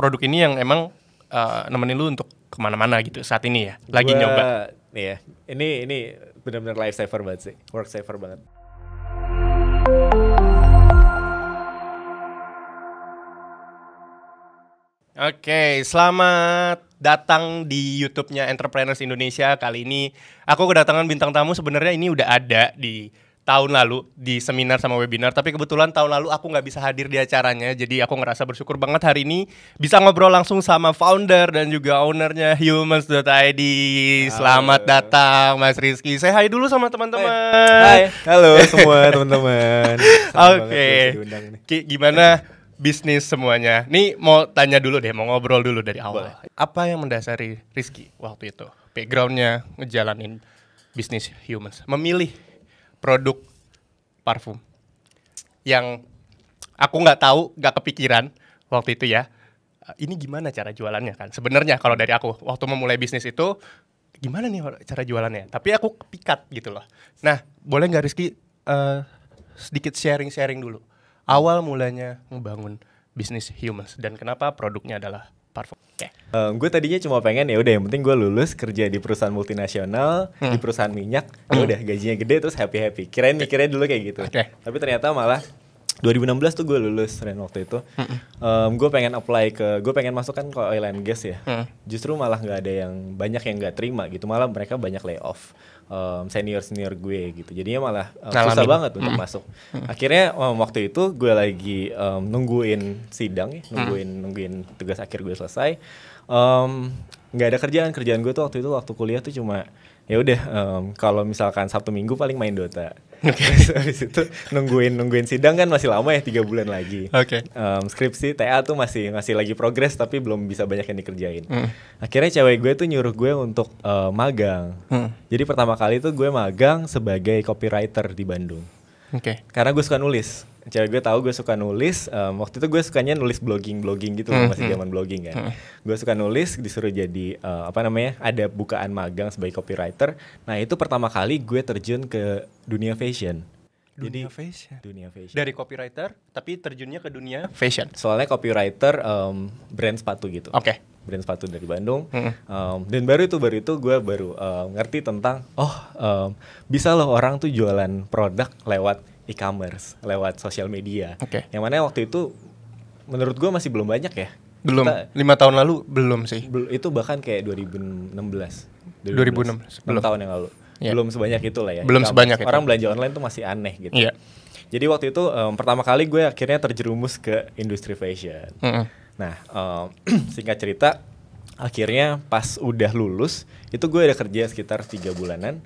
produk ini yang emang uh, nemenin lu untuk kemana-mana gitu saat ini ya lagi gua, nyoba iya ini ini benar-benar life saver banget sih work saver banget Oke, selamat datang di YouTube-nya Entrepreneurs Indonesia kali ini. Aku kedatangan bintang tamu sebenarnya ini udah ada di tahun lalu di seminar sama webinar tapi kebetulan tahun lalu aku nggak bisa hadir di acaranya jadi aku ngerasa bersyukur banget hari ini bisa ngobrol langsung sama founder dan juga ownernya humans.id selamat datang Mas Rizky saya hai dulu sama teman-teman hai. hai halo semua teman-teman oke okay. gimana bisnis semuanya nih mau tanya dulu deh mau ngobrol dulu dari awal Boleh. apa yang mendasari Rizky waktu itu backgroundnya ngejalanin bisnis humans memilih produk parfum yang aku nggak tahu nggak kepikiran waktu itu ya eh, ini gimana cara jualannya kan sebenarnya kalau dari aku waktu memulai bisnis itu gimana nih cara jualannya tapi aku kepikat gitu loh nah boleh nggak Rizky uh, sedikit sharing sharing dulu awal mulanya membangun bisnis humans dan kenapa produknya adalah parfum. Okay. Um, gue tadinya cuma pengen ya udah yang penting gue lulus kerja di perusahaan multinasional, hmm. di perusahaan minyak, ya hmm. ya udah gajinya gede terus happy happy. Kirain okay. mikirnya dulu kayak gitu. Okay. Tapi ternyata malah 2016 tuh gue lulus Ren waktu itu. Hmm. Um, gue pengen apply ke, gue pengen masuk kan ke oil and gas ya. Hmm. Justru malah nggak ada yang banyak yang nggak terima gitu, malah mereka banyak layoff um, senior senior gue gitu jadinya malah um, susah susah banget untuk hmm. masuk hmm. akhirnya um, waktu itu gue lagi um, nungguin sidang ya hmm. nungguin hmm. nungguin tugas akhir gue selesai nggak um, ada kerjaan kerjaan gue tuh waktu itu waktu kuliah tuh cuma ya udah um, kalau misalkan sabtu minggu paling main dota Oke, habis itu nungguin nungguin sidang kan masih lama ya tiga bulan lagi. Oke. Okay. Um, skripsi TA tuh masih masih lagi progres tapi belum bisa banyak yang dikerjain. Mm. Akhirnya cewek gue tuh nyuruh gue untuk uh, magang. Mm. Jadi pertama kali tuh gue magang sebagai copywriter di Bandung. Oke. Okay. Karena gue suka nulis cewek gue tahu gue suka nulis um, waktu itu gue sukanya nulis blogging blogging gitu -hmm. masih hmm. zaman blogging kan -hmm. gue suka nulis disuruh jadi uh, apa namanya ada bukaan magang sebagai copywriter nah itu pertama kali gue terjun ke dunia fashion dunia jadi, fashion dunia fashion dari copywriter tapi terjunnya ke dunia fashion soalnya copywriter um, brand sepatu gitu oke okay. brand sepatu dari Bandung -hmm. um, dan baru itu baru itu gue baru uh, ngerti tentang oh um, bisa loh orang tuh jualan produk lewat e-commerce lewat sosial media. Okay. Yang mana waktu itu menurut gue masih belum banyak ya. Belum. Kita, lima tahun lalu belum sih. Bel, itu bahkan kayak 2016. 2016. 2016. Belum tahun yang lalu. Yeah. Belum sebanyak itu lah ya. Belum sebanyak Orang sebanyak itu. Orang belanja online tuh masih aneh gitu. Yeah. Jadi waktu itu um, pertama kali gue akhirnya terjerumus ke industri fashion. Mm -hmm. Nah, um, singkat cerita akhirnya pas udah lulus itu gue ada kerja sekitar tiga bulanan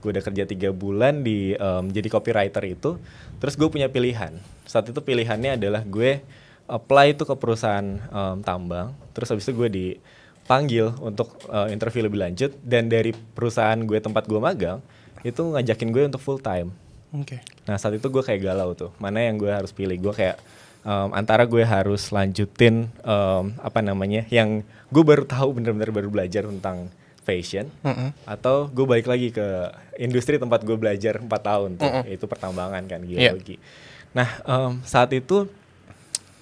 gue udah kerja tiga bulan di um, jadi copywriter itu terus gue punya pilihan saat itu pilihannya adalah gue apply itu ke perusahaan um, tambang terus habis itu gue dipanggil untuk uh, interview lebih lanjut dan dari perusahaan gue tempat gue magang itu ngajakin gue untuk full time okay. nah saat itu gue kayak galau tuh mana yang gue harus pilih gue kayak um, antara gue harus lanjutin um, apa namanya yang gue baru tahu bener-bener baru belajar tentang fashion mm -hmm. atau gue balik lagi ke industri tempat gue belajar empat tahun tuh, mm -hmm. itu pertambangan kan iya. geologi. Yeah. Nah um, saat itu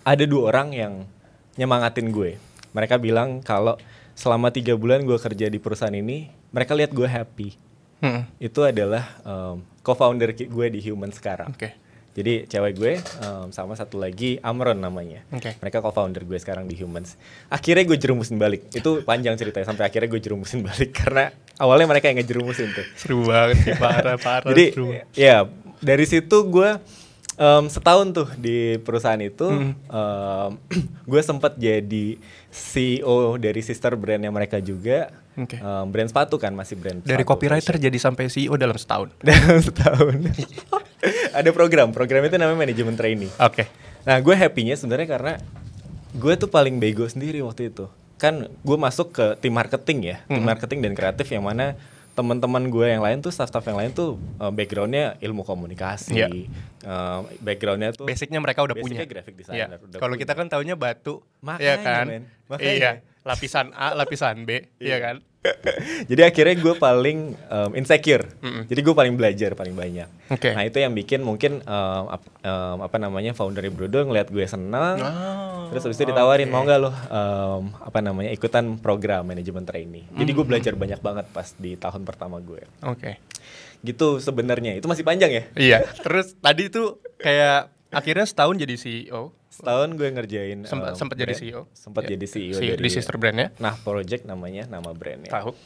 ada dua orang yang nyemangatin gue. Mereka bilang kalau selama tiga bulan gue kerja di perusahaan ini, mereka lihat gue happy. Mm -hmm. Itu adalah um, co-founder gue di Human sekarang. Okay. Jadi cewek gue um, sama satu lagi Amron namanya. Okay. Mereka co-founder gue sekarang di Humans. Akhirnya gue jerumusin balik. Itu panjang ceritanya sampai akhirnya gue jerumusin balik karena awalnya mereka yang ngejerumusin tuh. Seru banget sih, parah parah. Jadi seru. ya dari situ gue um, setahun tuh di perusahaan itu hmm. um, gue sempat jadi CEO dari sister brandnya mereka juga okay. um, brand sepatu kan masih brand dari sepatu, copywriter fashion. jadi sampai CEO dalam setahun dalam setahun ada program program itu namanya manajemen training. oke okay. nah gue happynya sebenarnya karena gue tuh paling bego sendiri waktu itu kan gue masuk ke tim marketing ya mm -hmm. tim marketing dan kreatif yang mana teman-teman gue yang lain tuh staff-staff yang lain tuh uh, backgroundnya ilmu komunikasi, yeah. Iya. uh, backgroundnya tuh basicnya mereka udah basicnya punya graphic designer. Yeah. Iya. Kalau kita kan taunya batu, iya makanya ya kan, Iya lapisan A, lapisan B, iya, iya. kan? Jadi akhirnya gue paling um, insecure. Mm -mm. Jadi gue paling belajar paling banyak. Okay. Nah itu yang bikin mungkin um, ap, um, apa namanya founder Brodo ngeliat gue senang. oh, terus habis itu ditawarin mau nggak loh um, apa namanya ikutan program manajemen training. Mm -hmm. Jadi gue belajar banyak banget pas di tahun pertama gue. Oke. Okay. Gitu sebenarnya itu masih panjang ya? Iya. terus tadi itu kayak akhirnya setahun jadi CEO. Setahun gue ngerjain sempat um, eh, sempat jadi CEO. Sempat yeah. jadi CEO, CEO dari, di sister brandnya. Nah, project namanya nama brandnya. Tahu.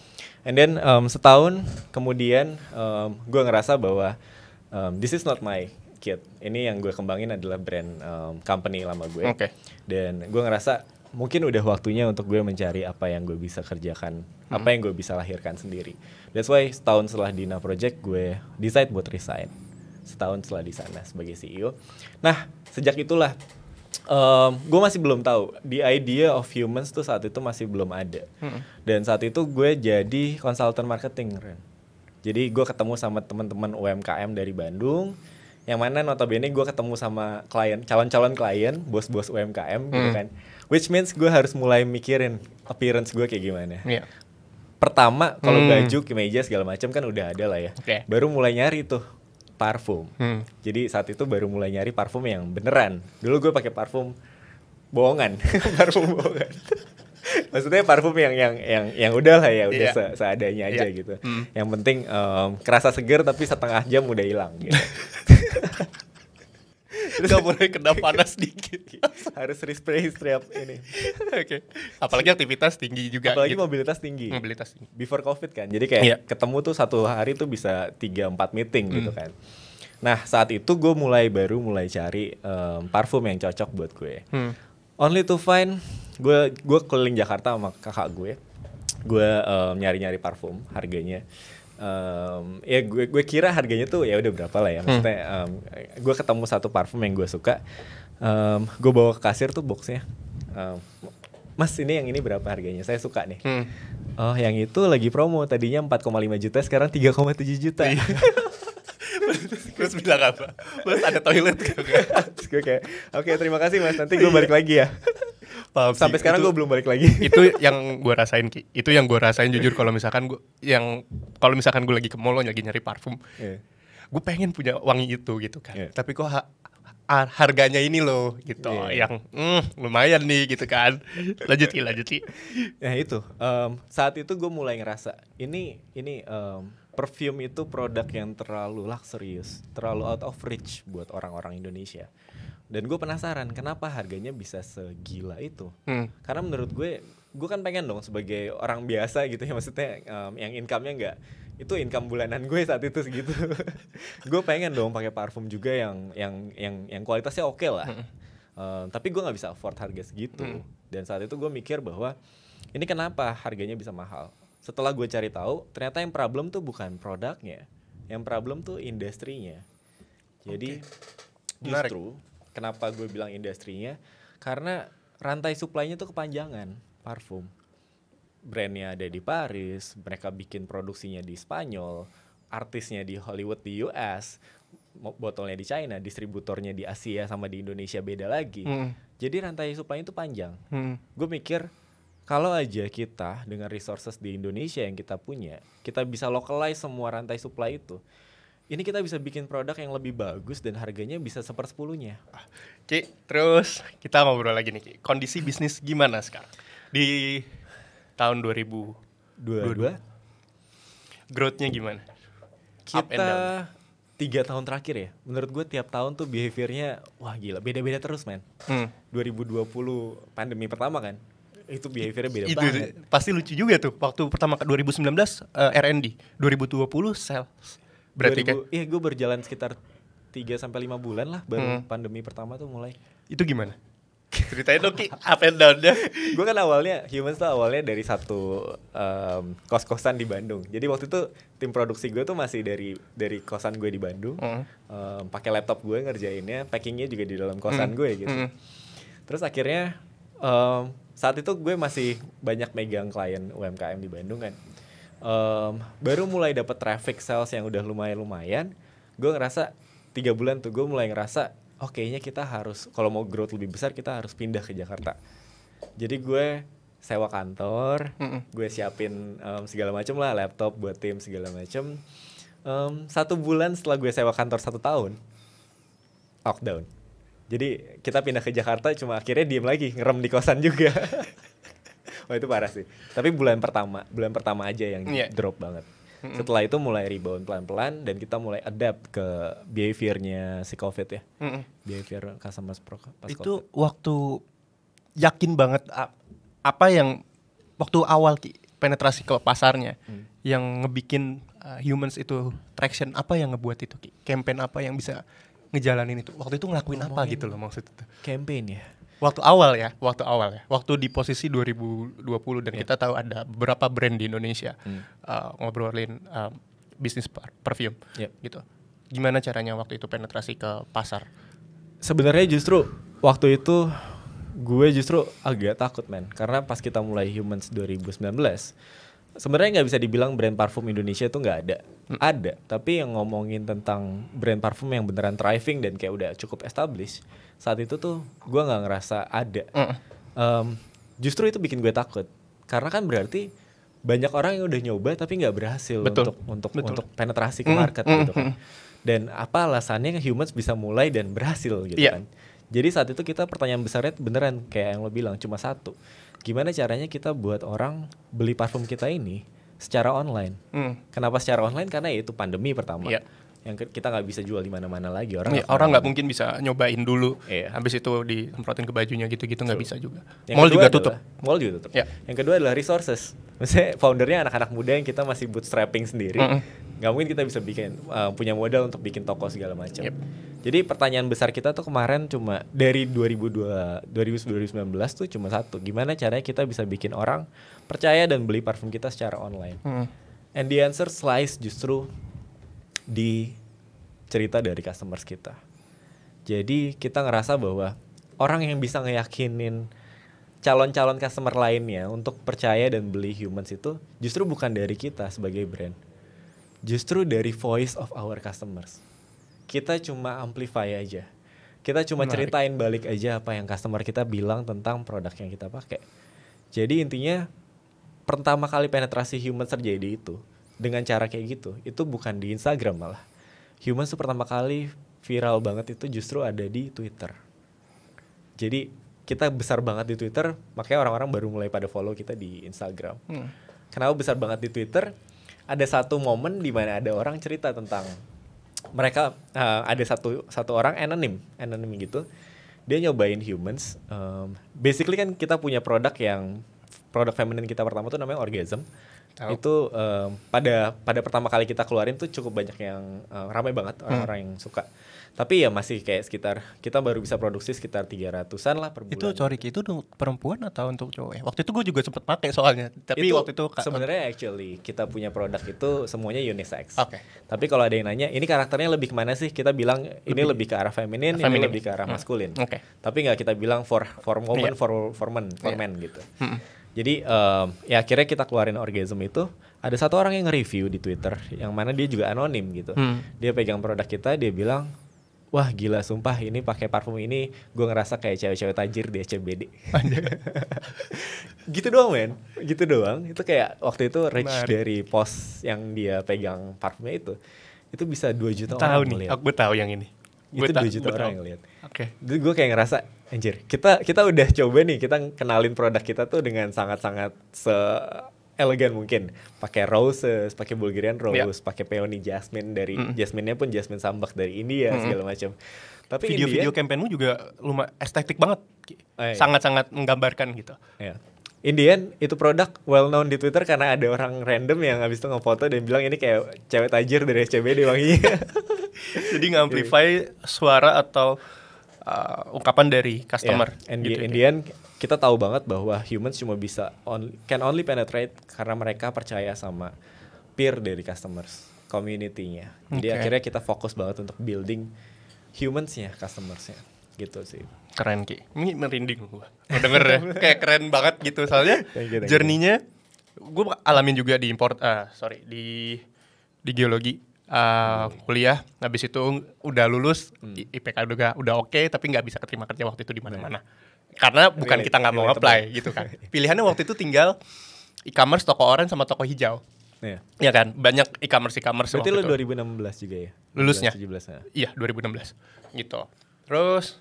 And then um, setahun kemudian um, gue ngerasa bahwa um, this is not my kid. Ini yang gue kembangin adalah brand um, company lama gue. Oke. Okay. Dan gue ngerasa mungkin udah waktunya untuk gue mencari apa yang gue bisa kerjakan, hmm. apa yang gue bisa lahirkan sendiri. That's why setahun setelah Dina Project gue decide buat resign setahun setelah di sana sebagai CEO. Nah, sejak itulah um, gue masih belum tahu the idea of humans tuh saat itu masih belum ada. Hmm. Dan saat itu gue jadi konsultan marketing, Ren. Jadi gue ketemu sama teman-teman UMKM dari Bandung yang mana notabene gue ketemu sama klien, calon-calon klien, bos-bos UMKM gitu hmm. gitu kan. Which means gue harus mulai mikirin appearance gue kayak gimana. Yeah pertama kalau hmm. baju kemeja segala macam kan udah ada lah ya okay. baru mulai nyari tuh parfum. Hmm. Jadi saat itu baru mulai nyari parfum yang beneran. Dulu gue pakai parfum bohongan, parfum bohongan. Maksudnya parfum yang yang yang yang udah lah ya udah yeah. se seadanya aja yeah. gitu. Hmm. Yang penting um, kerasa seger tapi setengah jam udah hilang. Gitu. Gak boleh kena panas dikit. Harus respray setiap ini. Oke. Okay. Apalagi aktivitas tinggi juga. Apalagi gitu. mobilitas tinggi. Mobilitas tinggi. Before covid kan. Jadi kayak yeah. ketemu tuh satu hari tuh bisa 3 4 meeting mm. gitu hmm. kan. Nah, saat itu gue mulai baru mulai cari um, parfum yang cocok buat gue. Hmm. Only to find gue gue keliling Jakarta sama kakak gue. Gue eh, um, nyari-nyari parfum, harganya um, ya gue gue kira harganya tuh ya udah berapa lah ya hmm. maksudnya um, gue ketemu satu parfum yang gue suka um, gue bawa ke kasir tuh boxnya um, mas ini yang ini berapa harganya saya suka nih hmm. oh yang itu lagi promo tadinya 4,5 juta sekarang 3,7 juta iya. Terus bilang apa? terus ada toilet gue kayak, oke okay, terima kasih mas, nanti gue balik lagi ya. Iya. Sampai sekarang gue belum balik lagi. itu yang gue rasain Ki. Itu yang gue rasain jujur kalau misalkan gue yang kalau misalkan gue lagi ke mall lagi nyari parfum. Yeah. Gue pengen punya wangi itu gitu kan. Yeah. Tapi kok ha harganya ini loh gitu yeah. yang mm, lumayan nih gitu kan lanjuti lanjuti ya itu um, saat itu gue mulai ngerasa ini ini um, perfume itu produk yang terlalu luxurious terlalu out of reach buat orang-orang Indonesia dan gue penasaran kenapa harganya bisa segila itu hmm. karena menurut gue gue kan pengen dong sebagai orang biasa gitu ya maksudnya um, yang income-nya nggak itu income bulanan gue saat itu segitu gue pengen dong pakai parfum juga yang yang yang yang kualitasnya oke okay lah hmm. uh, tapi gue nggak bisa afford harga segitu hmm. dan saat itu gue mikir bahwa ini kenapa harganya bisa mahal setelah gue cari tahu ternyata yang problem tuh bukan produknya yang problem tuh industrinya jadi okay. justru Kenapa gue bilang industrinya? Karena rantai suplainya tuh kepanjangan parfum. Brandnya ada di Paris, mereka bikin produksinya di Spanyol, artisnya di Hollywood di US, botolnya di China, distributornya di Asia sama di Indonesia beda lagi. Hmm. Jadi rantai suplainya itu panjang. Hmm. Gue mikir kalau aja kita dengan resources di Indonesia yang kita punya, kita bisa localize semua rantai supply itu ini kita bisa bikin produk yang lebih bagus dan harganya bisa sepersepuluhnya. Ah, Ki, terus kita ngobrol lagi nih Ki. Kondisi bisnis gimana sekarang? Di tahun 2022? Growth-nya gimana? Kita tiga tahun terakhir ya, menurut gue tiap tahun tuh behaviornya wah gila, beda-beda terus men. Hmm. 2020 pandemi pertama kan, itu behaviornya beda itu, banget. Pasti lucu juga tuh waktu pertama ke 2019 uh, R&D, 2020 sales, Berarti kan? Iya, gue berjalan sekitar 3 sampai lima bulan lah baru hmm. pandemi pertama tuh mulai. Itu gimana? Ceritain dong up and down-nya. gue kan awalnya, Humans tuh awalnya dari satu um, kos-kosan di Bandung. Jadi waktu itu tim produksi gue tuh masih dari dari kosan gue di Bandung. Hmm. Um, pakai laptop gue ngerjainnya, packingnya juga di dalam kosan hmm. gue ya gitu. Hmm. Terus akhirnya um, saat itu gue masih banyak megang klien UMKM di Bandung kan um, baru mulai dapat traffic sales yang udah lumayan lumayan gue ngerasa tiga bulan tuh gue mulai ngerasa oh kayaknya kita harus kalau mau growth lebih besar kita harus pindah ke Jakarta jadi gue sewa kantor mm -mm. gue siapin um, segala macam lah laptop buat tim segala macam um, satu bulan setelah gue sewa kantor satu tahun lockdown jadi kita pindah ke Jakarta cuma akhirnya diem lagi ngerem di kosan juga Wah oh, itu parah sih. Tapi bulan pertama, bulan pertama aja yang yeah. drop banget. Setelah itu mulai rebound pelan-pelan dan kita mulai adapt ke behaviornya si COVID ya. Behavior customer pro pas Itu waktu yakin banget apa yang waktu awal penetrasi ke pasarnya hmm. yang ngebikin uh, humans itu traction apa yang ngebuat itu Ki? Campaign apa yang bisa ngejalanin itu? Waktu itu ngelakuin Ngomongin apa gitu loh maksudnya? itu? Campaign ya waktu awal ya, waktu awal ya, waktu di posisi 2020 dan yeah. kita tahu ada beberapa brand di Indonesia hmm. uh, ngobrolin uh, bisnis perfume yeah. gitu. Gimana caranya waktu itu penetrasi ke pasar? Sebenarnya justru waktu itu gue justru agak takut men karena pas kita mulai Humans 2019 sebenarnya nggak bisa dibilang brand parfum Indonesia itu nggak ada hmm. ada tapi yang ngomongin tentang brand parfum yang beneran thriving dan kayak udah cukup established saat itu tuh gue nggak ngerasa ada hmm. um, justru itu bikin gue takut karena kan berarti banyak orang yang udah nyoba tapi nggak berhasil Betul. untuk untuk Betul. untuk penetrasi ke market hmm. gitu kan dan apa alasannya humans bisa mulai dan berhasil gitu yeah. kan jadi saat itu kita pertanyaan besarnya beneran kayak yang lo bilang cuma satu gimana caranya kita buat orang beli parfum kita ini secara online. Hmm. Kenapa secara online? Karena ya itu pandemi pertama. Yeah yang kita nggak bisa jual di mana-mana lagi orang ya, orang nggak mungkin bisa nyobain dulu iya. habis itu disemprotin ke bajunya gitu-gitu nggak bisa juga yang mall juga adalah, mall juga tutup ya. yang kedua adalah resources maksudnya foundernya anak-anak muda yang kita masih bootstrapping sendiri nggak mm -hmm. mungkin kita bisa bikin uh, punya modal untuk bikin toko segala macam yep. jadi pertanyaan besar kita tuh kemarin cuma dari 2002 2019 tuh cuma satu gimana caranya kita bisa bikin orang percaya dan beli parfum kita secara online mm. and the answer slice justru di cerita dari customers kita. Jadi kita ngerasa bahwa orang yang bisa ngeyakinin calon-calon customer lainnya untuk percaya dan beli humans itu justru bukan dari kita sebagai brand. Justru dari voice of our customers. Kita cuma amplify aja. Kita cuma Menarik. ceritain balik aja apa yang customer kita bilang tentang produk yang kita pakai. Jadi intinya pertama kali penetrasi humans terjadi itu dengan cara kayak gitu itu bukan di Instagram malah Humans tuh pertama kali viral banget itu justru ada di Twitter jadi kita besar banget di Twitter makanya orang-orang baru mulai pada follow kita di Instagram hmm. kenapa besar banget di Twitter ada satu momen di mana ada orang cerita tentang mereka uh, ada satu satu orang anonim anonim gitu dia nyobain humans um, basically kan kita punya produk yang produk feminine kita pertama tuh namanya orgasm Tau. Itu um, pada pada pertama kali kita keluarin tuh cukup banyak yang uh, eh, ramai banget hmm. orang-orang hmm. yang suka. Tapi ya masih kayak sekitar kita baru bisa produksi sekitar tiga ratusan lah per bulan. Itu sorry itu perempuan atau untuk cowok? Ya? Waktu itu gue juga sempet pakai soalnya. Tapi itu, waktu itu sebenarnya actually kita punya produk itu semuanya unisex. Oke. Okay. Tapi kalau ada yang nanya, ini karakternya lebih kemana sih? Kita bilang ini lebih ke arah feminin, ini lebih ke arah hmm. maskulin. Oke. Okay. Tapi nggak kita bilang for for woman, yeah. for for men, for yeah. men gitu. Hmm. Jadi um, ya akhirnya kita keluarin orgasm itu ada satu orang yang nge-review di Twitter yang mana dia juga anonim gitu. Hmm. Dia pegang produk kita, dia bilang, "Wah, gila sumpah ini pakai parfum ini gue ngerasa kayak cewek-cewek tajir di SCBD." gitu doang, men. Gitu doang. Itu kayak waktu itu reach Mari. dari pos yang dia pegang parfumnya itu. Itu bisa 2 juta tahu orang nih, ngeliat. Aku tahu yang ini. Itu dua 2 juta orang tahu. yang ngeliat. Okay. Gue kayak ngerasa Anjir, kita kita udah coba nih kita kenalin produk kita tuh dengan sangat-sangat se elegan mungkin. Pakai roses, pakai Bulgarian ya. rose, yeah. pakai peony jasmine dari mm. jasminnya pun jasmine sambak dari India mm -hmm. segala macam. Tapi video-video campaignmu juga lumayan estetik banget. Oh, iya. Sangat-sangat iya. menggambarkan gitu. Yeah. Indian itu produk well known di Twitter karena ada orang random yang habis itu ngefoto dan bilang ini kayak cewek tajir dari SCBD wanginya. Jadi ngamplify suara atau uh, ungkapan dari customer. Yeah. And, gitu, in gitu. the end kita tahu banget bahwa humans cuma bisa on, can only penetrate karena mereka percaya sama peer dari customers, community-nya. Jadi okay. akhirnya kita fokus banget untuk building humans-nya, customers-nya. Gitu sih keren Ki. Ini merinding gua. Denger ya. Kayak keren banget gitu. Soalnya journey-nya gue alamin juga di import, uh, sorry, di di geologi uh, kuliah habis itu udah lulus hmm. IPK juga udah oke okay, tapi nggak bisa keterima kerja waktu itu di nah. mana-mana karena bukan iya, kita nggak iya, mau iya, apply gitu kan pilihannya waktu itu tinggal e-commerce toko oranye sama toko hijau Iya ya kan, banyak e-commerce e-commerce. Berarti lu 2016 juga ya? Lulusnya? 17, ya? Iya, 2016. Gitu. Terus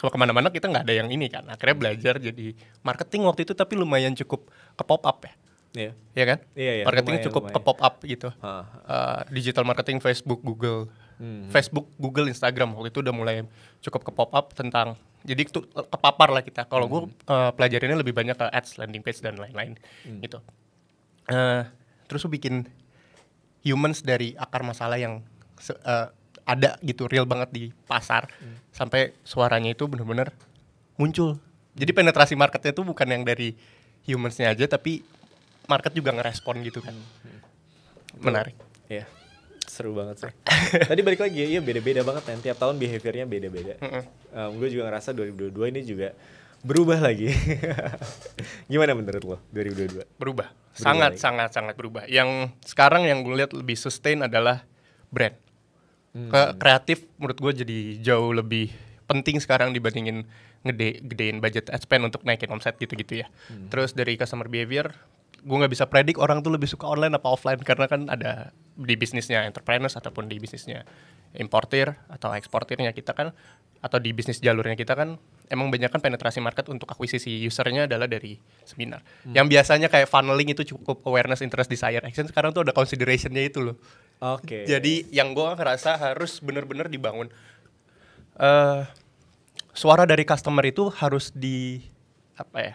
kalau kemana-mana kita nggak ada yang ini kan akhirnya belajar jadi marketing waktu itu tapi lumayan cukup ke pop up ya Iya. Yeah. kan? Iya, yeah, yeah. Marketing lumayan, cukup lumayan. pop up gitu. Uh, digital marketing Facebook, Google. Hmm. Facebook, Google, Instagram waktu itu udah mulai cukup ke pop up tentang jadi itu kepapar lah kita. Kalau hmm. gue uh, pelajarannya lebih banyak ke ads, landing page dan lain-lain hmm. gitu. Uh, terus gue bikin humans dari akar masalah yang uh, ada gitu real banget di pasar hmm. sampai suaranya itu benar-benar muncul. Jadi hmm. penetrasi marketnya itu bukan yang dari humansnya aja tapi market juga ngerespon gitu kan. Hmm. Menarik. Iya. Seru banget sih. Tadi balik lagi ya, iya beda-beda banget kan. Tiap tahun behaviornya beda-beda. um, eh, gue juga ngerasa 2022 ini juga berubah lagi. Gimana menurut lo 2022? Berubah. sangat sangat sangat berubah. Yang sekarang yang gue lihat lebih sustain adalah brand. Hmm. Ke kreatif menurut gue jadi jauh lebih penting sekarang dibandingin ngede gedein budget ad spend untuk naikin omset gitu-gitu ya. Hmm. Terus dari customer behavior gue nggak bisa predik orang tuh lebih suka online apa offline karena kan ada di bisnisnya entrepreneurs ataupun di bisnisnya importir atau eksportirnya kita kan atau di bisnis jalurnya kita kan emang banyak kan penetrasi market untuk akuisisi usernya adalah dari seminar. Hmm. Yang biasanya kayak funneling itu cukup awareness, interest, desire, action sekarang tuh ada considerationnya itu loh. Oke. Okay. Jadi yang gue ngerasa harus bener-bener dibangun. Uh, suara dari customer itu harus di apa ya?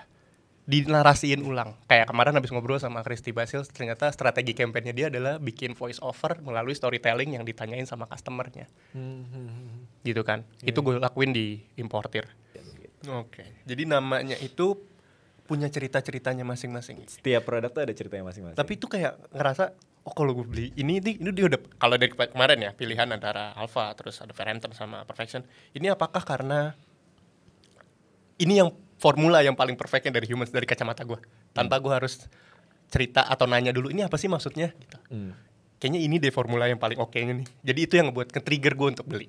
dinarasiin ulang. Kayak kemarin habis ngobrol sama Kristi Basil, ternyata strategi kampanyenya dia adalah bikin voice over melalui storytelling yang ditanyain sama customernya. Hmm. hmm, hmm. Gitu kan? Yeah. Itu gue lakuin di importir. Gitu. Oke. Okay. Jadi namanya itu punya cerita-ceritanya masing-masing. Setiap produk tuh ada ceritanya masing-masing. Tapi itu kayak ngerasa oh kalau gue beli ini ini, ini dia udah kalau dari kemarin ya pilihan antara Alpha terus ada Ferrenter sama Perfection. Ini apakah karena ini yang formula yang paling perfectnya dari humans dari kacamata gue tanpa hmm. gue harus cerita atau nanya dulu ini apa sih maksudnya gitu. Hmm. Kayaknya ini deh formula yang paling oke nih. Jadi itu yang ngebuat ketrigger trigger gue untuk beli.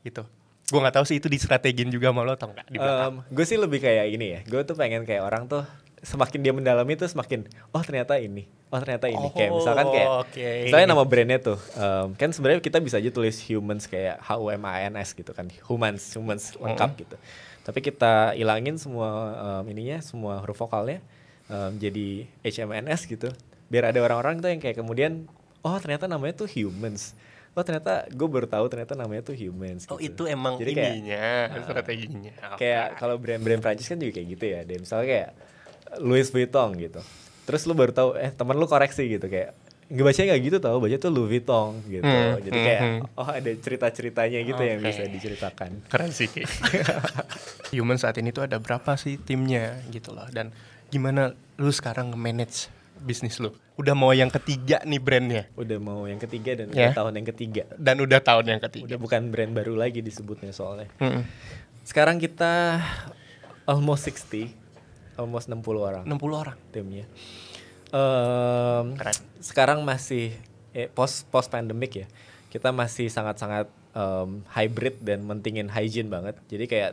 Gitu. Gue nggak tahu sih itu strategin juga sama lo atau enggak di Um, gue sih lebih kayak ini ya. Gue tuh pengen kayak orang tuh semakin dia mendalami tuh semakin oh ternyata ini. Oh ternyata ini oh, kayak misalkan kayak okay. misalnya nama brandnya tuh um, kan sebenarnya kita bisa aja tulis humans kayak H U M A N S gitu kan. Humans, humans lengkap hmm. gitu tapi kita ilangin semua um, ininya semua huruf vokalnya um, jadi HMNS gitu biar ada orang-orang tuh yang kayak kemudian oh ternyata namanya tuh humans oh ternyata gue baru tahu ternyata namanya tuh humans oh, gitu. oh itu emang Jadi kayak, ininya uh, strateginya okay. kayak kalau brand-brand Prancis kan juga kayak gitu ya deh misalnya kayak Louis Vuitton gitu terus lu baru tahu eh teman lu koreksi gitu kayak Gak bacanya gak gitu tau, baca tuh Louis Vuitton gitu. Hmm, Jadi hmm, kayak hmm, oh ada cerita-ceritanya gitu okay. yang bisa diceritakan. Keren sih. Human saat ini tuh ada berapa sih timnya gitu loh dan gimana lu sekarang nge-manage bisnis lu? Udah mau yang ketiga nih brandnya. Udah mau yang ketiga dan yeah. udah ya. tahun yang ketiga. Dan udah tahun yang ketiga. Udah bukan brand baru lagi disebutnya soalnya. Hmm. Sekarang kita almost 60, almost 60 orang. 60 orang timnya um, sekarang masih eh, post post pandemic ya kita masih sangat sangat um, hybrid dan mentingin hygiene banget jadi kayak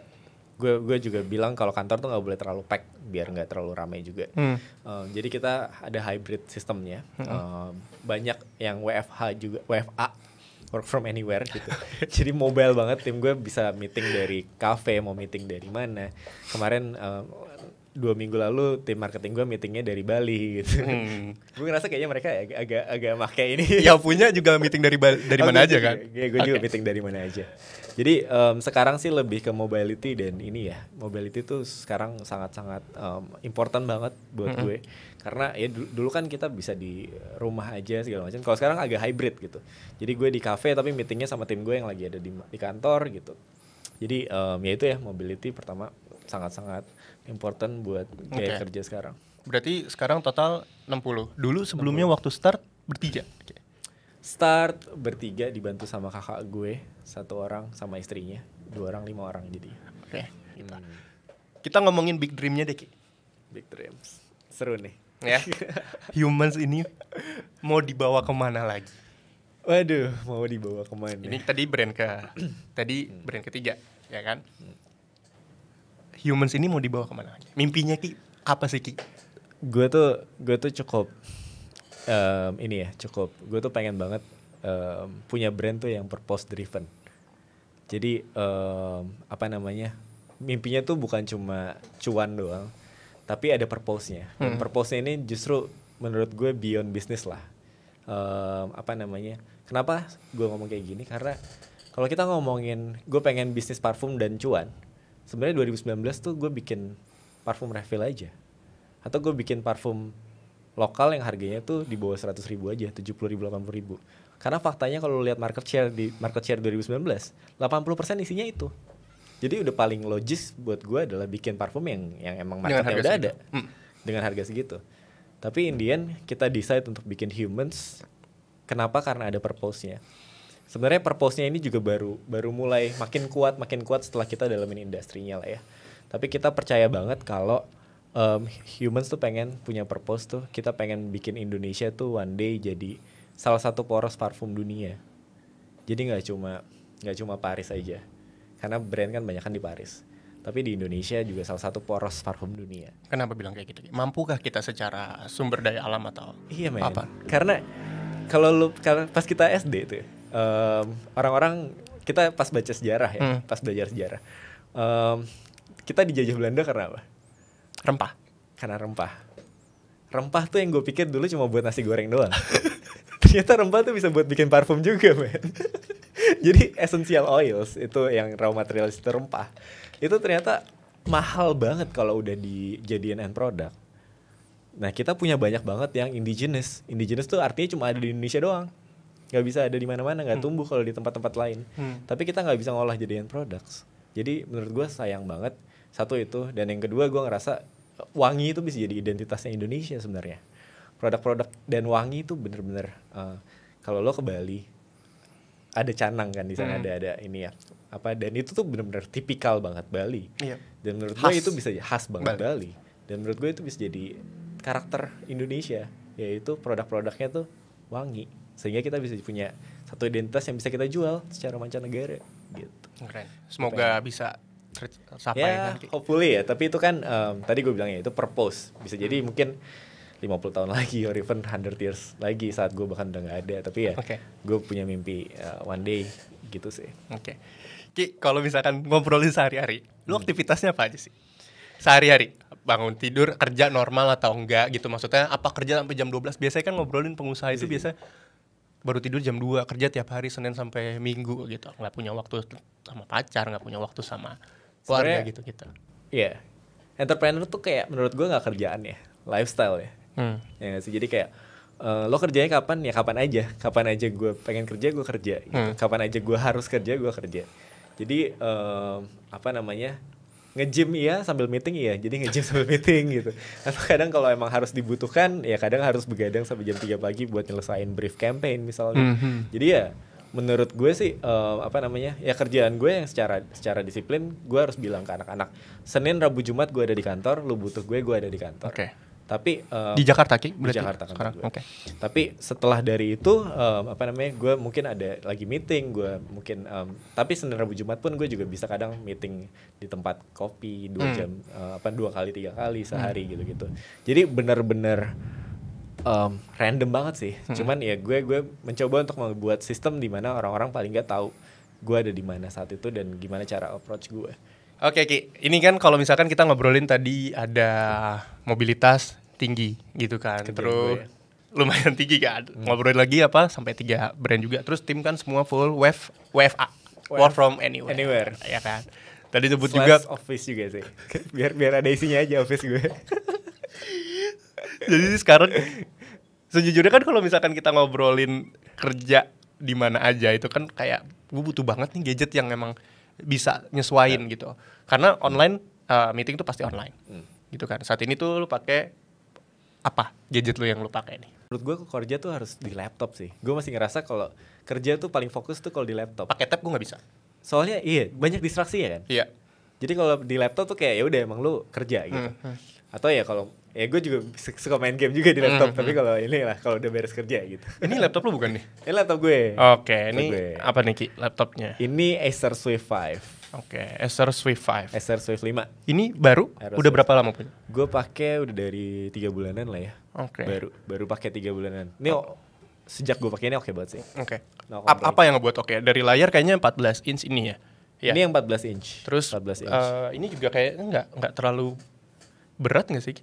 gue gue juga bilang kalau kantor tuh nggak boleh terlalu pack biar nggak terlalu ramai juga hmm. um, jadi kita ada hybrid sistemnya hmm. um, banyak yang WFH juga WFA work from anywhere gitu jadi mobile banget tim gue bisa meeting dari cafe mau meeting dari mana kemarin um, dua minggu lalu tim marketing gue meetingnya dari Bali gitu. Hmm. gue ngerasa kayaknya mereka agak agak, agak make ini. Yang punya juga meeting dari Bali, dari oh, mana gitu aja kan? Gue, gue okay. juga meeting dari mana aja. Jadi um, sekarang sih lebih ke mobility dan ini ya mobility tuh sekarang sangat-sangat um, important banget buat mm -hmm. gue karena ya dulu, dulu kan kita bisa di rumah aja segala macam. Kalau sekarang agak hybrid gitu. Jadi gue di kafe tapi meetingnya sama tim gue yang lagi ada di di kantor gitu. Jadi um, ya itu ya mobility pertama sangat-sangat important buat kayak okay. kerja sekarang. Berarti sekarang total 60. Dulu sebelumnya 60. waktu start bertiga. Okay. Start bertiga dibantu sama kakak gue, satu orang sama istrinya, dua orang lima orang jadi. Oke. Okay. Kita. Hmm. Kita ngomongin big dreamnya deh, Ki. Big dreams. Seru nih. Ya. Humans ini mau dibawa kemana lagi? Waduh, mau dibawa kemana? Ini tadi brand ke, tadi hmm. brand ketiga, ya kan? Hmm humans ini mau dibawa kemana? aja? Mimpinya Ki apa sih Ki? Gue tuh gue tuh cukup um, ini ya cukup. Gue tuh pengen banget um, punya brand tuh yang purpose driven. Jadi um, apa namanya? Mimpinya tuh bukan cuma cuan doang, tapi ada purpose-nya. Hmm. purpose-nya ini justru menurut gue beyond bisnis lah. Um, apa namanya? Kenapa gue ngomong kayak gini? Karena kalau kita ngomongin gue pengen bisnis parfum dan cuan, sebenarnya 2019 tuh gue bikin parfum refill aja atau gue bikin parfum lokal yang harganya tuh di bawah 100 ribu aja 70 ribu 80 ribu karena faktanya kalau lihat market share di market share 2019 80% isinya itu jadi udah paling logis buat gue adalah bikin parfum yang yang emang marketnya udah ada hmm. dengan harga segitu tapi Indian kita decide untuk bikin humans kenapa karena ada purpose-nya sebenarnya purpose-nya ini juga baru baru mulai makin kuat makin kuat setelah kita dalamin industrinya lah ya tapi kita percaya banget kalau um, humans tuh pengen punya purpose tuh kita pengen bikin Indonesia tuh one day jadi salah satu poros parfum dunia jadi nggak cuma nggak cuma Paris aja karena brand kan banyak kan di Paris tapi di Indonesia juga salah satu poros parfum dunia. Kenapa bilang kayak gitu? Mampukah kita secara sumber daya alam atau iya, apa? Karena kalau lu kalau pas kita SD tuh ya, um, orang-orang kita pas baca sejarah ya, hmm. pas belajar sejarah. Um, kita dijajah Belanda karena apa? Rempah. Karena rempah. Rempah tuh yang gue pikir dulu cuma buat nasi goreng doang. Ternyata rempah tuh bisa buat bikin parfum juga, men. Jadi essential oils itu yang raw material itu rempah. Itu ternyata mahal banget kalau udah dijadiin end product. Nah, kita punya banyak banget yang indigenous. Indigenous tuh artinya cuma ada di Indonesia doang nggak bisa ada di mana-mana nggak hmm. tumbuh kalau di tempat-tempat lain hmm. tapi kita nggak bisa ngolah jadiin products jadi menurut gue sayang banget satu itu dan yang kedua gue ngerasa eh, wangi itu bisa jadi identitasnya Indonesia sebenarnya produk-produk dan wangi itu bener-bener uh, kalau lo ke Bali ada canang kan di sana hmm. ada ada ini ya apa dan itu tuh bener-bener tipikal banget Bali yep. Iya. dan menurut gue itu bisa khas banget Bali. Bali dan menurut gue itu bisa jadi karakter Indonesia yaitu produk-produknya tuh wangi sehingga kita bisa punya satu identitas yang bisa kita jual secara mancanegara gitu. Keren. Semoga bisa tercapai ya, nanti. hopefully ya. Tapi itu kan um, tadi gue bilangnya itu purpose. Bisa jadi hmm. mungkin 50 tahun lagi or even 100 years lagi saat gue bahkan udah gak ada tapi ya okay. gue punya mimpi uh, one day gitu sih oke okay. Ki kalau misalkan ngobrolin sehari-hari hmm. lu aktivitasnya apa aja sih sehari-hari bangun tidur kerja normal atau enggak gitu maksudnya apa kerja sampai jam 12 biasanya kan ngobrolin pengusaha itu biasa baru tidur jam 2 kerja tiap hari Senin sampai Minggu gitu nggak punya waktu sama pacar nggak punya waktu sama keluarga Sebenernya, gitu gitu ya yeah. entrepreneur tuh kayak menurut gue nggak kerjaan ya lifestyle ya hmm. ya sih jadi kayak uh, lo kerjanya kapan ya kapan aja kapan aja gue pengen kerja gue kerja gitu. hmm. kapan aja gue harus kerja gue kerja jadi uh, apa namanya ngejim iya sambil meeting iya jadi ngejim sambil meeting gitu atau kadang kalau emang harus dibutuhkan ya kadang harus begadang sampai jam 3 pagi buat nyelesain brief campaign misalnya mm -hmm. jadi ya menurut gue sih uh, apa namanya ya kerjaan gue yang secara secara disiplin gue harus bilang ke anak-anak Senin Rabu Jumat gue ada di kantor lu butuh gue gue ada di kantor okay tapi uh, di Jakarta ki berarti di Jakarta kan sekarang oke okay. tapi setelah dari itu um, apa namanya gue mungkin ada lagi meeting gue mungkin um, tapi senin rabu jumat pun gue juga bisa kadang meeting di tempat kopi dua hmm. jam uh, apa dua kali tiga kali hmm. sehari hmm. gitu gitu jadi benar-benar um, random banget sih hmm. cuman ya gue gue mencoba untuk membuat sistem di mana orang-orang paling nggak tahu gue ada di mana saat itu dan gimana cara approach gue Oke Ki, ini kan kalau misalkan kita ngobrolin tadi ada mobilitas tinggi gitu kan, terus ya. lumayan tinggi kan. Hmm. Ngobrolin lagi apa sampai tiga brand juga, terus tim kan semua full wave WFA, work from anywhere, anywhere, ya kan. Tadi sebut Slash juga office juga sih, biar biar ada isinya aja office gue. Jadi sekarang sejujurnya kan kalau misalkan kita ngobrolin kerja di mana aja itu kan kayak gue butuh banget nih gadget yang emang bisa nyesuain ya. gitu. Karena online uh, meeting tuh pasti online. Hmm. Gitu kan. Saat ini tuh lu pakai apa gadget lu yang lu pakai nih? Menurut gue kerja tuh harus di laptop sih. Gue masih ngerasa kalau kerja tuh paling fokus tuh kalau di laptop. Pakai tab gue nggak bisa. Soalnya iya banyak distraksi ya kan. Iya. Jadi kalau di laptop tuh kayak ya udah emang lu kerja gitu. Hmm. hmm. Atau ya kalau ya gue juga suka main game juga di hmm, laptop mm -hmm. tapi hmm. kalau ini lah kalau udah beres kerja gitu ini laptop lu bukan nih ini laptop gue oke okay, ini gue. apa nih ki laptopnya ini Acer Swift 5 oke okay, Acer Swift 5 Acer Swift 5 ini baru Acer udah Swift. berapa lama punya gue pakai udah dari tiga bulanan lah ya oke okay. baru baru pakai tiga bulanan ini oh. sejak gue pakai ini oke okay banget sih oke okay. no apa yang ngebuat oke okay? dari layar kayaknya 14 inch ini ya Ya. Ini yang 14 inch. Terus 14 inch. Uh, ini juga kayak enggak enggak terlalu berat enggak sih?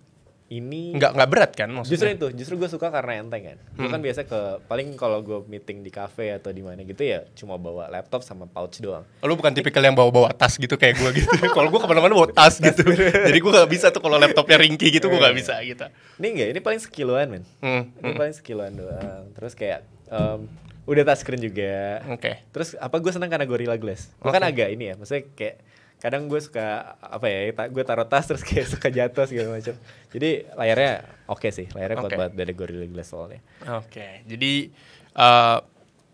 ini nggak nggak berat kan maksudnya justru itu justru gue suka karena enteng kan gue kan hmm. biasa ke paling kalau gue meeting di cafe atau di mana gitu ya cuma bawa laptop sama pouch doang Lo bukan tipikal yang bawa bawa tas gitu kayak gue gitu kalau gue kemana-mana bawa tas gitu. gitu jadi gue nggak bisa tuh kalau laptopnya ringki gitu gue nggak bisa gitu ini enggak ini paling sekiloan men hmm. ini hmm. paling sekiloan doang terus kayak um, udah touchscreen juga oke okay. terus apa gue senang karena Gorilla Glass gue okay. kan agak ini ya maksudnya kayak kadang gue suka apa ya ta gue taruh tas terus kayak suka jatuh segala macam jadi layarnya oke okay sih layarnya okay. banget dari Gorilla Glass soalnya oke okay. jadi uh,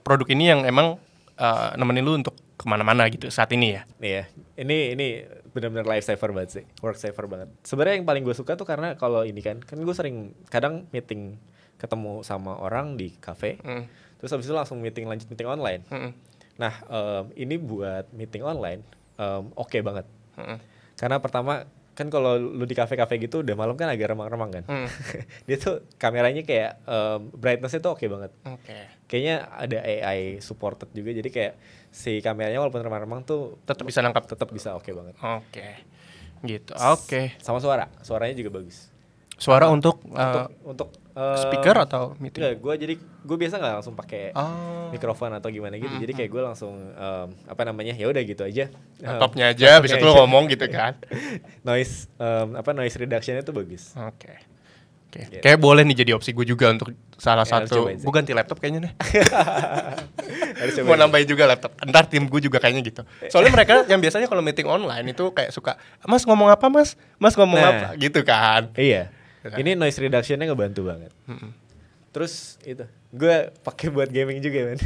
produk ini yang emang uh, nemenin lu untuk kemana-mana gitu saat ini ya iya ini ini benar-benar life saver banget sih work saver banget sebenarnya yang paling gue suka tuh karena kalau ini kan kan gue sering kadang meeting ketemu sama orang di kafe mm. terus habis itu langsung meeting lanjut meeting online mm. nah um, ini buat meeting online um, oke okay banget. Hmm. Karena pertama kan kalau lu di kafe-kafe gitu udah malam kan agak remang-remang kan. Hmm. dia tuh kameranya kayak um, brightnessnya tuh oke okay banget. Okay. Kayaknya ada AI supported juga jadi kayak si kameranya walaupun remang-remang tuh tetap bisa nangkap, tetap bisa oke okay banget. Oke. Okay. Gitu. Oke. Okay. Sama suara, suaranya juga bagus. Suara untuk untuk, uh, untuk Eh, speaker atau meeting? Enggak, gue jadi gue biasa nggak langsung pakai oh. mikrofon atau gimana gitu. Mm -hmm. Jadi kayak hmm. gue langsung um, apa namanya ya udah gitu aja. Nah, topnya aja, Bisa tuh ngomong gitu kan. noise um, apa noise reductionnya tuh bagus. Oke. Okay. Oke, gitu. kayak boleh nih jadi opsi gue juga untuk salah ya, satu. Gue ganti laptop kayaknya deh. Mau nambahin juga laptop. Ntar tim gue juga kayaknya gitu. Soalnya mereka yang biasanya kalau meeting online itu kayak suka, Mas ngomong apa Mas? Mas ngomong nah, apa? Gitu kan? Iya. Iya. ini noise reductionnya ngebantu banget hmm. terus itu gue pakai buat gaming juga men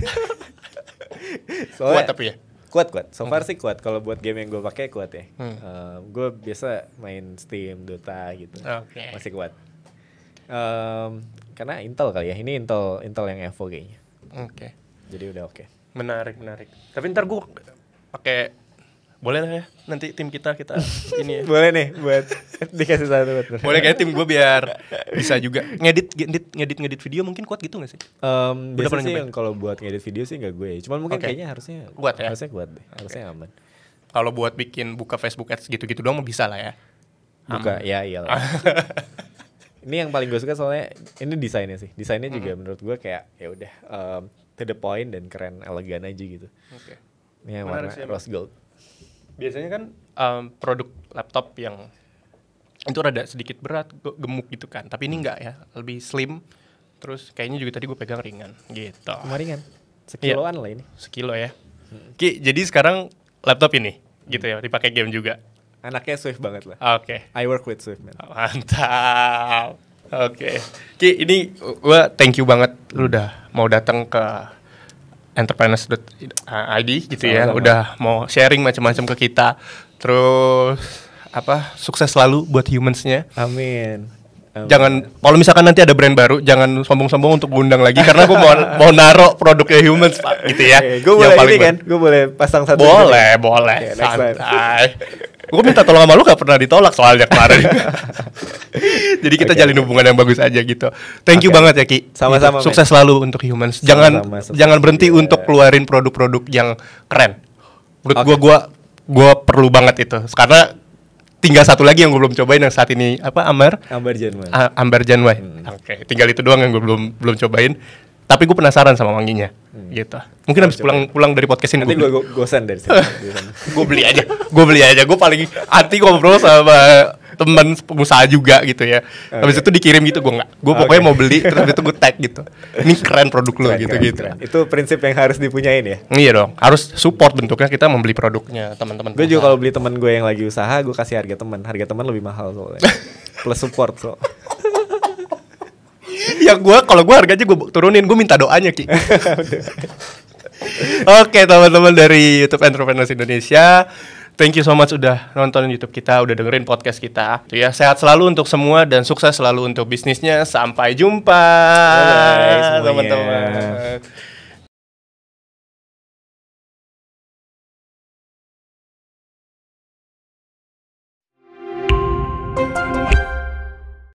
kuat tapi ya kuat kuat so far sih kuat kalau buat game yang gue pakai kuat ya mm. uh, eh, gue biasa main Steam Dota gitu okay. masih kuat um, karena Intel kali ya ini Intel Intel yang Evo kayaknya oke okay. jadi udah oke okay. menarik menarik tapi ntar gue pakai boleh lah ya nanti tim kita kita ini ya. boleh nih buat dikasih satu buat boleh kayak tim gue biar bisa juga ngedit ngedit ngedit ngedit video mungkin kuat gitu gak sih um, Udah biasa sih yang kalau buat ngedit video sih gak gue ya. cuman mungkin okay. kayaknya harusnya kuat ya harusnya kuat deh okay. harusnya aman kalau buat bikin buka Facebook ads gitu-gitu doang bisa lah ya buka ya iya ini yang paling gue suka soalnya ini desainnya sih desainnya mm -hmm. juga menurut gue kayak ya udah um, to the point dan keren elegan aja gitu okay. Ya, warna rose gold biasanya kan um, produk laptop yang itu rada sedikit berat gemuk gitu kan tapi ini hmm. enggak ya lebih slim terus kayaknya juga tadi gue pegang ringan gitu Cuma ringan iya. sekiloan ya, lah ini sekilo ya hmm. Ki jadi sekarang laptop ini hmm. gitu ya dipakai game juga anaknya Swift banget lah oke okay. I work with Swift man mantap oke okay. Ki ini gue thank you banget lu udah mau datang ke entrepreneurs.id gitu ya sama. udah mau sharing macam-macam ke kita terus apa sukses selalu buat humansnya amin jangan kalau misalkan nanti ada brand baru jangan sombong-sombong untuk undang lagi karena aku mau mau naro produknya humans pak gitu ya. gue boleh paling ini kan, gue boleh pasang satu. Boleh, ini. boleh. Okay, santai. gue minta tolong sama lu gak pernah ditolak soalnya kemarin. Jadi kita okay, jalin hubungan yang bagus aja gitu. Thank you banget ya Ki. Gitu. Sama-sama. Gitu. Sukses selalu untuk humans. Sama-sama, jangan sama, sama, jangan berhenti yeah. untuk keluarin produk-produk yang keren. Menurut okay. gue gue gue perlu banget itu karena tinggal satu lagi yang gue belum cobain yang saat ini apa Amber? Amber Janway Uh, Amber Janway Hmm. Oke, okay, tinggal itu doang yang gue belum belum cobain. Tapi gue penasaran sama wanginya, hmm. gitu. Mungkin habis pulang pulang dari podcast ini. gue gue go dari sini. gue beli aja, gue beli aja. Gue paling anti ngobrol sama temen pengusaha juga gitu ya okay. habis itu dikirim gitu gue nggak gue pokoknya okay. mau beli terus itu gue tag gitu ini keren produk lo gitu keren, gitu keren. itu prinsip yang harus dipunyain ya iya dong harus support bentuknya kita membeli produknya teman-teman gue juga kalau beli teman gue yang lagi usaha gue kasih harga teman harga teman lebih mahal soalnya plus support so ya gue kalau gue harganya gue turunin gue minta doanya ki Oke teman-teman dari YouTube Entrepreneurs Indonesia Thank you so much udah nonton YouTube kita, udah dengerin podcast kita. Tuh ya, sehat selalu untuk semua dan sukses selalu untuk bisnisnya. Sampai jumpa, teman-teman.